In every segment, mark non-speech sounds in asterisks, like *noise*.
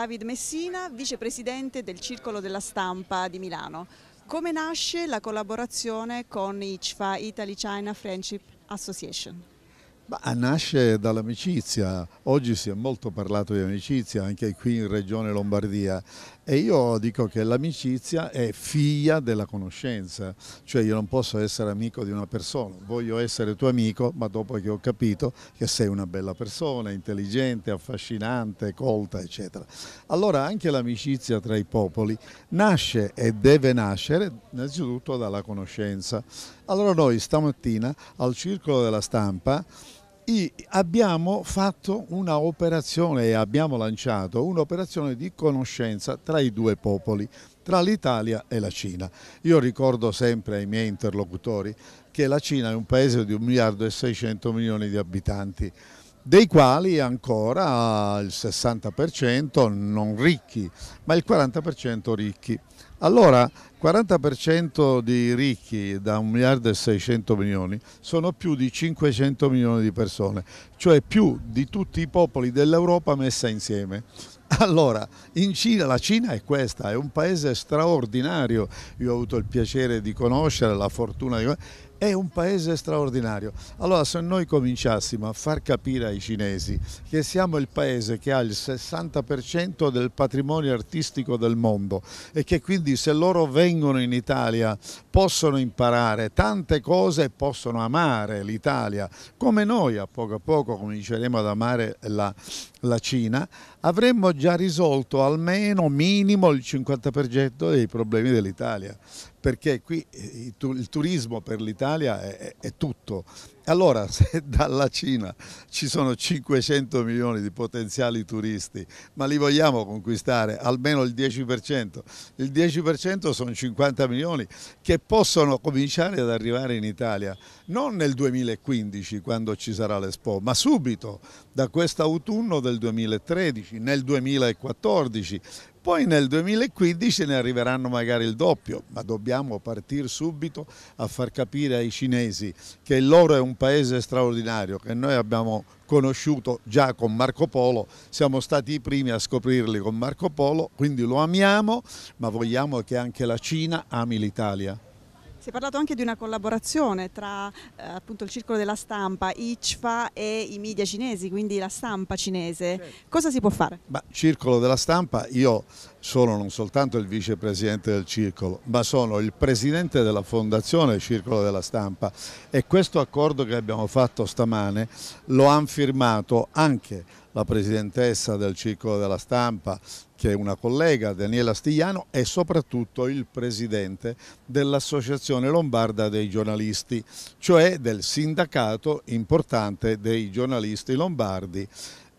David Messina, vicepresidente del Circolo della Stampa di Milano. Come nasce la collaborazione con ICFA, Italy China Friendship Association? Ma nasce dall'amicizia, oggi si è molto parlato di amicizia anche qui in Regione Lombardia e io dico che l'amicizia è figlia della conoscenza, cioè io non posso essere amico di una persona, voglio essere tuo amico ma dopo che ho capito che sei una bella persona, intelligente, affascinante, colta eccetera. Allora anche l'amicizia tra i popoli nasce e deve nascere innanzitutto dalla conoscenza. Allora noi stamattina al Circolo della Stampa e abbiamo fatto un'operazione e abbiamo lanciato un'operazione di conoscenza tra i due popoli, tra l'Italia e la Cina. Io ricordo sempre ai miei interlocutori che la Cina è un paese di 1 miliardo e 600 milioni di abitanti dei quali ancora il 60% non ricchi, ma il 40% ricchi. Allora, 40% di ricchi da 1 miliardo e 600 milioni sono più di 500 milioni di persone, cioè più di tutti i popoli dell'Europa messa insieme. Allora, in Cina, la Cina è questa, è un paese straordinario, io ho avuto il piacere di conoscere, la fortuna di conoscere, è un paese straordinario. Allora se noi cominciassimo a far capire ai cinesi che siamo il paese che ha il 60% del patrimonio artistico del mondo e che quindi se loro vengono in Italia possono imparare tante cose e possono amare l'Italia, come noi a poco a poco cominceremo ad amare la, la Cina, avremmo già risolto almeno minimo il 50% dei problemi dell'Italia perché qui eh, il turismo per l'Italia è, è, tutto. Allora *laughs* se dalla Cina ci sono 500 milioni di potenziali turisti, ma li vogliamo conquistare almeno il 10%, il 10% sono 50 milioni che possono cominciare ad arrivare in Italia, non nel 2015 quando ci sarà l'Expo, ma subito da questo autunno del 2013, nel 2014, poi nel 2015 ne arriveranno magari il doppio, ma dobbiamo partire subito a far capire ai cinesi che il loro è un paese straordinario, che noi abbiamo conosciuto già con Marco Polo, siamo stati i primi a scoprirli con Marco Polo, quindi lo amiamo, ma vogliamo che anche la Cina ami l'Italia. Si è parlato anche di una collaborazione tra eh, appunto il circolo della stampa, ICFA e i media cinesi, quindi la stampa cinese. Certo. Cosa si può fare? Ma, circolo della stampa, io sono non soltanto il vicepresidente del circolo, ma sono il presidente della fondazione Circolo della Stampa e questo accordo che abbiamo fatto stamane lo hanno firmato anche la presidentessa del Circolo della Stampa, che è una collega, Daniela Stigliano, e soprattutto il presidente dell'Associazione Lombarda dei giornalisti, cioè del sindacato importante dei giornalisti lombardi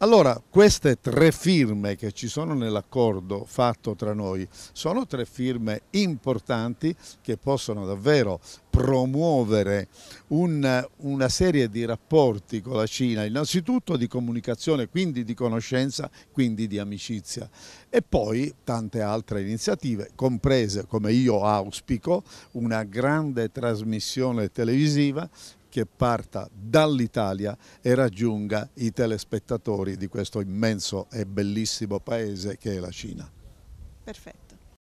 allora, queste tre firme che ci sono nell'accordo fatto tra noi sono tre firme importanti che possono davvero promuovere un, una serie di rapporti con la Cina, innanzitutto di comunicazione, quindi di conoscenza, quindi di amicizia e poi tante altre iniziative, comprese, come io auspico, una grande trasmissione televisiva che parta dall'Italia e raggiunga i telespettatori di questo immenso e bellissimo paese che è la Cina. Perfetto.